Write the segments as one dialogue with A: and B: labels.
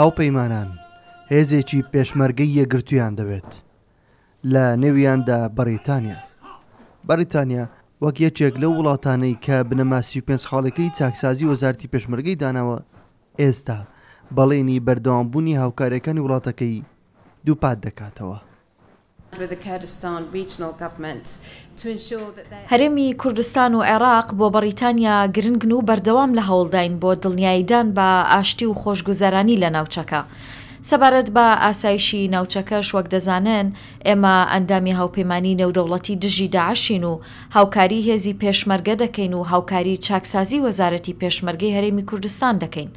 A: هاوپەیمانان هێزێکی پێشمەرگەی یەگرتویان دەوێت لە نێویاندا بەریتانیا بەریتانیا وەک یەکێک لە وڵاتانەی کە بنەماسی پێنج خاڵەکەی چاکسازی وەزارتی پێشمەرگەی داناوە ئێستا بەڵێنی بەردەوامبوونی هاوکارەکانی وڵاتەکەی دووپات دەکاتەوە
B: هەرێمی کوردستان و عێراق بۆ بەریتانیا گرنگن و بەردەوام لە هەوڵداین بۆ دڵنیاییدان بە ئاشتی و خۆشگوزارانی لە ناوچەکە. سەبارەت بە ئاسایشی ناوچەکەش وەک دەزانن ئێمە ئەندامی هاوپەیمانانی نەودەوڵەتی دژی داعشین و هاوکاری هێزی پێشمەرگە دەکەین و هاوکاری چاکسازی وەزارەتی پێشمەرگەی هەرێمی کوردستان دەکەین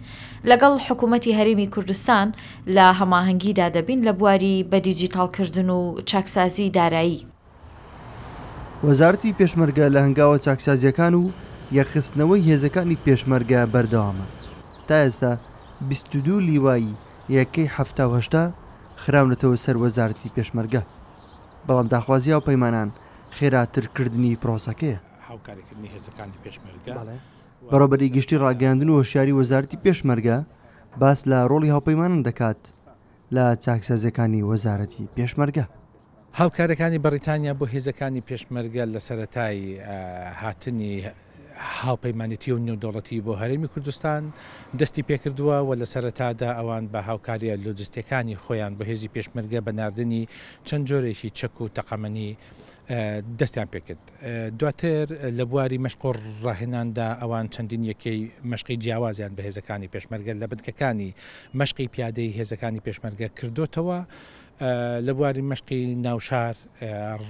B: لەگەڵ حکوومەتتی هەرێمی کوردستان لە هەماهەنگیدا دەبین لە بواری بە دیجیتالکردن و چاکسازی دارایی.
A: وەزارتی پێشمەرگە لە هەنگاوە چاکسازیەکان و یەخستنەوەی هێزەکانی پێشمەرگە بەردەوامە تا ئێستا 22 لیوایی یەکەی هەفتاهشتا خراونەتەوە سەر وەزارتی پێشمەرگە بەڵام داخوازی و پەیمانان خێراترکردنی پرۆسەکەیە
C: هاوکاریکردنی هێزەکانی پێشمەرگە
A: بەڕۆبەری گشتی ڕاگەاندن و هۆشیاری وەزارتی پێشمەرگە باس لە ڕۆڵی هاوپەیمانان دەکات لە چاکسەزەکانی
C: وەزارەتی پێشمەرگە. هاوکارەکانی بەریتانیا بۆ هێزەکانی پێشمەرگە لە سەتایی هاتنی هاوپەیمانەتی و نێودوڵەتی بۆ هەرێمی کوردستان دەستی پێکردووە و لە سەرەتادا ئەوان بە هاوکاریە لۆجستەکانی خۆیان بەهێزی پێشمەرگە بە نردنی چەند جۆرێکی چەک و تەقەمەنی دەستیان پێکرد دواتر لە بواری مەشقۆ ڕاهێناندا ئەوان چەندین یەکەی مەشقی جیاوازیان بە هێزەکانی پێشمەرگە لە بنکەکانی مەشقی پیادەی هێزەکانی پێشمەرگە کردوتەوە لە بواری مەشقی ناوشار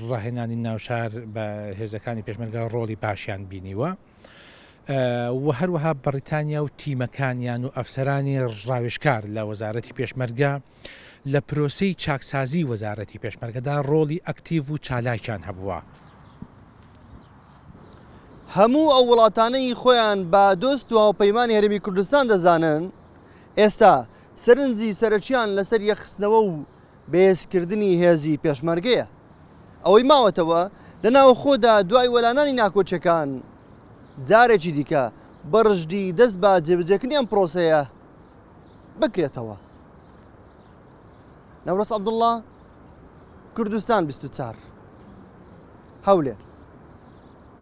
C: ڕاهێنانی ناوشار بە هێزەکانی پێشمەرگە ڕۆلی پاشیان بینیوە. و هەروەها بەریتانیا و تیمەکانیان و ئەفسەرانی ڕاوشکار لە وەزارەتی پێشمەرگە لە پرۆسی چاکسازی وەزارەتی پێشمەرگەدا ڕۆڵی ئەکتیڤ و چالاکیان هەبووە.
A: هەموو ئەو وڵاتانەی خۆیان با دۆست و هاوپەیمانی هەرمی کوردستان دەزانن ئێستا سرنجی سەرچیان لەسەر یەخستنەوە و بێزکردنی هێزی پێشمەرگەیە ئەوەی ماوەتەوە لەناو خۆدا دوای وەلانانی ناکۆچەکان جارێکی دیکە بەڕژدی دەست با جێبجێکردنی ئەم پرۆسەیە بکرێتەوە. نەورس عبدوڵله کوردستان 24 هەولێر